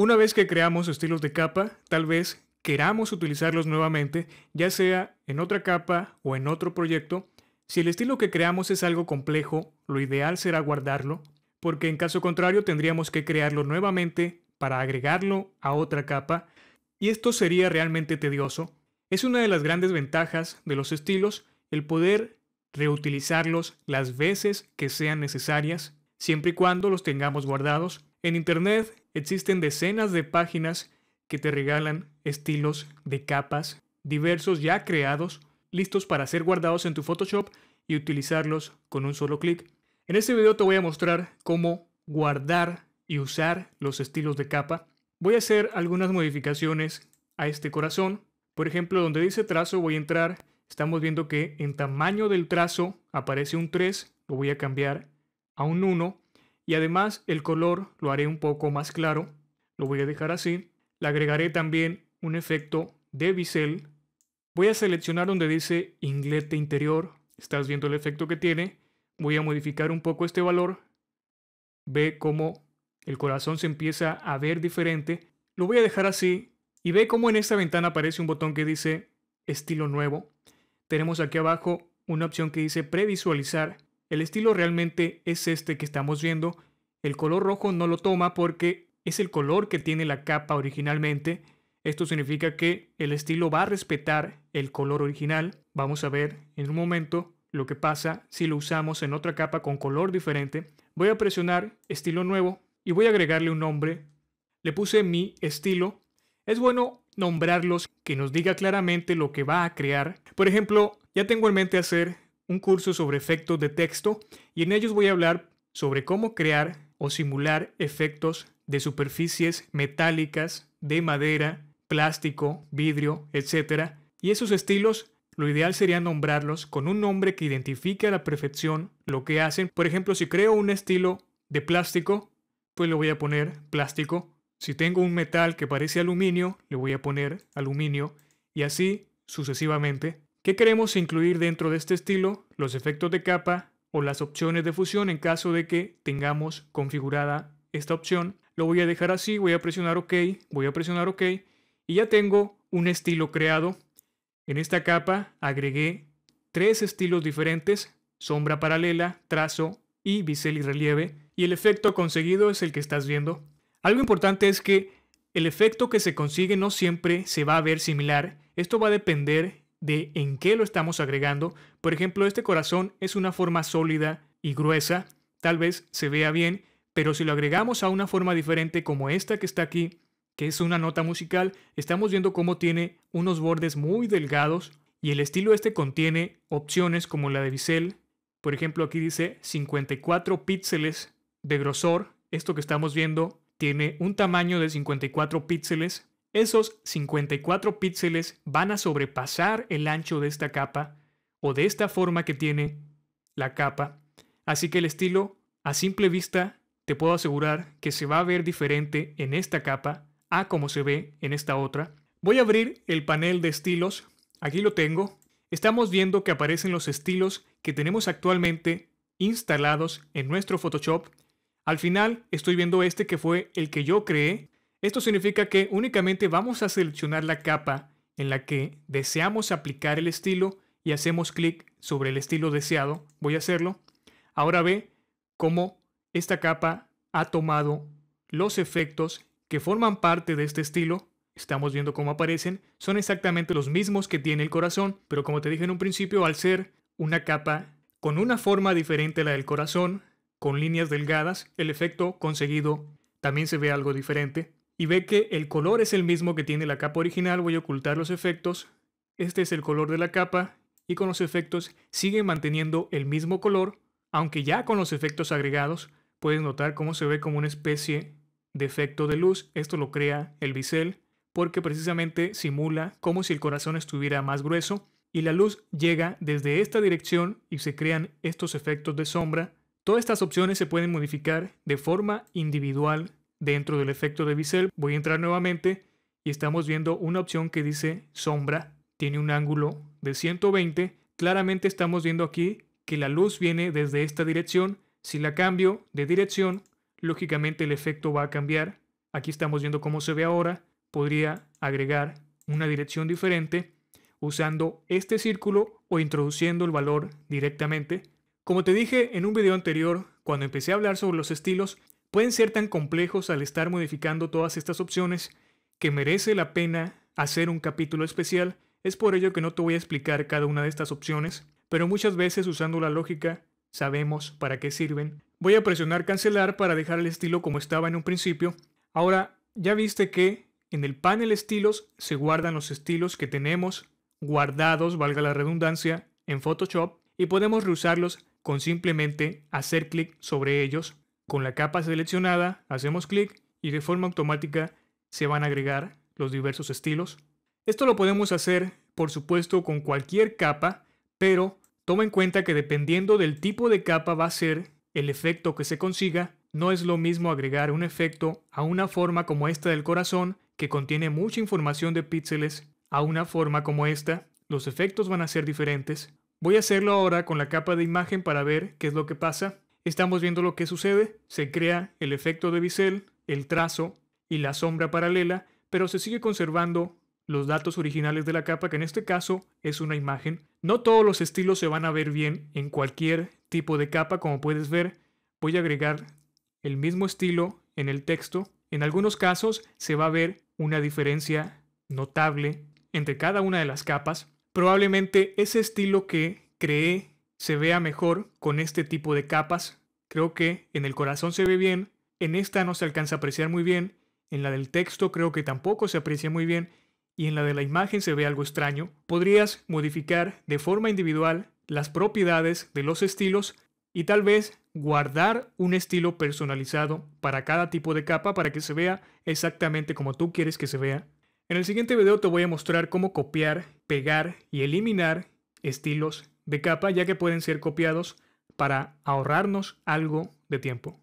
Una vez que creamos estilos de capa, tal vez queramos utilizarlos nuevamente, ya sea en otra capa o en otro proyecto. Si el estilo que creamos es algo complejo, lo ideal será guardarlo, porque en caso contrario tendríamos que crearlo nuevamente para agregarlo a otra capa, y esto sería realmente tedioso. Es una de las grandes ventajas de los estilos el poder reutilizarlos las veces que sean necesarias, siempre y cuando los tengamos guardados en Internet existen decenas de páginas que te regalan estilos de capas diversos ya creados, listos para ser guardados en tu Photoshop y utilizarlos con un solo clic. En este video te voy a mostrar cómo guardar y usar los estilos de capa. Voy a hacer algunas modificaciones a este corazón. Por ejemplo, donde dice trazo voy a entrar. Estamos viendo que en tamaño del trazo aparece un 3. Lo voy a cambiar a un 1 y además el color lo haré un poco más claro, lo voy a dejar así, le agregaré también un efecto de bisel, voy a seleccionar donde dice inglete interior, estás viendo el efecto que tiene, voy a modificar un poco este valor, ve cómo el corazón se empieza a ver diferente, lo voy a dejar así y ve cómo en esta ventana aparece un botón que dice estilo nuevo, tenemos aquí abajo una opción que dice previsualizar, el estilo realmente es este que estamos viendo. El color rojo no lo toma porque es el color que tiene la capa originalmente. Esto significa que el estilo va a respetar el color original. Vamos a ver en un momento lo que pasa si lo usamos en otra capa con color diferente. Voy a presionar estilo nuevo y voy a agregarle un nombre. Le puse mi estilo. Es bueno nombrarlos que nos diga claramente lo que va a crear. Por ejemplo, ya tengo en mente hacer un curso sobre efectos de texto y en ellos voy a hablar sobre cómo crear o simular efectos de superficies metálicas, de madera, plástico, vidrio, etc. Y esos estilos, lo ideal sería nombrarlos con un nombre que identifique a la perfección lo que hacen. Por ejemplo, si creo un estilo de plástico, pues le voy a poner plástico. Si tengo un metal que parece aluminio, le voy a poner aluminio y así sucesivamente. ¿Qué queremos incluir dentro de este estilo? Los efectos de capa o las opciones de fusión en caso de que tengamos configurada esta opción. Lo voy a dejar así, voy a presionar OK, voy a presionar OK y ya tengo un estilo creado. En esta capa agregué tres estilos diferentes, sombra paralela, trazo y bisel y relieve y el efecto conseguido es el que estás viendo. Algo importante es que el efecto que se consigue no siempre se va a ver similar, esto va a depender de en qué lo estamos agregando. Por ejemplo, este corazón es una forma sólida y gruesa, tal vez se vea bien, pero si lo agregamos a una forma diferente como esta que está aquí, que es una nota musical, estamos viendo cómo tiene unos bordes muy delgados y el estilo este contiene opciones como la de bisel. Por ejemplo, aquí dice 54 píxeles de grosor. Esto que estamos viendo tiene un tamaño de 54 píxeles esos 54 píxeles van a sobrepasar el ancho de esta capa o de esta forma que tiene la capa. Así que el estilo, a simple vista, te puedo asegurar que se va a ver diferente en esta capa a como se ve en esta otra. Voy a abrir el panel de estilos. Aquí lo tengo. Estamos viendo que aparecen los estilos que tenemos actualmente instalados en nuestro Photoshop. Al final estoy viendo este que fue el que yo creé esto significa que únicamente vamos a seleccionar la capa en la que deseamos aplicar el estilo y hacemos clic sobre el estilo deseado. Voy a hacerlo. Ahora ve cómo esta capa ha tomado los efectos que forman parte de este estilo. Estamos viendo cómo aparecen. Son exactamente los mismos que tiene el corazón, pero como te dije en un principio, al ser una capa con una forma diferente a la del corazón, con líneas delgadas, el efecto conseguido también se ve algo diferente y ve que el color es el mismo que tiene la capa original, voy a ocultar los efectos. Este es el color de la capa y con los efectos sigue manteniendo el mismo color, aunque ya con los efectos agregados puedes notar cómo se ve como una especie de efecto de luz. Esto lo crea el bisel porque precisamente simula como si el corazón estuviera más grueso y la luz llega desde esta dirección y se crean estos efectos de sombra. Todas estas opciones se pueden modificar de forma individual Dentro del efecto de bisel voy a entrar nuevamente y estamos viendo una opción que dice sombra, tiene un ángulo de 120. Claramente estamos viendo aquí que la luz viene desde esta dirección. Si la cambio de dirección, lógicamente el efecto va a cambiar. Aquí estamos viendo cómo se ve ahora. Podría agregar una dirección diferente usando este círculo o introduciendo el valor directamente. Como te dije en un video anterior, cuando empecé a hablar sobre los estilos, pueden ser tan complejos al estar modificando todas estas opciones que merece la pena hacer un capítulo especial, es por ello que no te voy a explicar cada una de estas opciones, pero muchas veces usando la lógica sabemos para qué sirven. Voy a presionar cancelar para dejar el estilo como estaba en un principio. Ahora, ya viste que en el panel estilos se guardan los estilos que tenemos guardados, valga la redundancia, en Photoshop y podemos reusarlos con simplemente hacer clic sobre ellos con la capa seleccionada hacemos clic y de forma automática se van a agregar los diversos estilos. Esto lo podemos hacer por supuesto con cualquier capa, pero toma en cuenta que dependiendo del tipo de capa va a ser el efecto que se consiga. No es lo mismo agregar un efecto a una forma como esta del corazón, que contiene mucha información de píxeles, a una forma como esta. Los efectos van a ser diferentes. Voy a hacerlo ahora con la capa de imagen para ver qué es lo que pasa. Estamos viendo lo que sucede, se crea el efecto de bisel, el trazo y la sombra paralela, pero se sigue conservando los datos originales de la capa, que en este caso es una imagen. No todos los estilos se van a ver bien en cualquier tipo de capa, como puedes ver, voy a agregar el mismo estilo en el texto. En algunos casos se va a ver una diferencia notable entre cada una de las capas. Probablemente ese estilo que creé se vea mejor con este tipo de capas. Creo que en el corazón se ve bien, en esta no se alcanza a apreciar muy bien, en la del texto creo que tampoco se aprecia muy bien y en la de la imagen se ve algo extraño. Podrías modificar de forma individual las propiedades de los estilos y tal vez guardar un estilo personalizado para cada tipo de capa para que se vea exactamente como tú quieres que se vea. En el siguiente video te voy a mostrar cómo copiar, pegar y eliminar estilos de capa ya que pueden ser copiados para ahorrarnos algo de tiempo.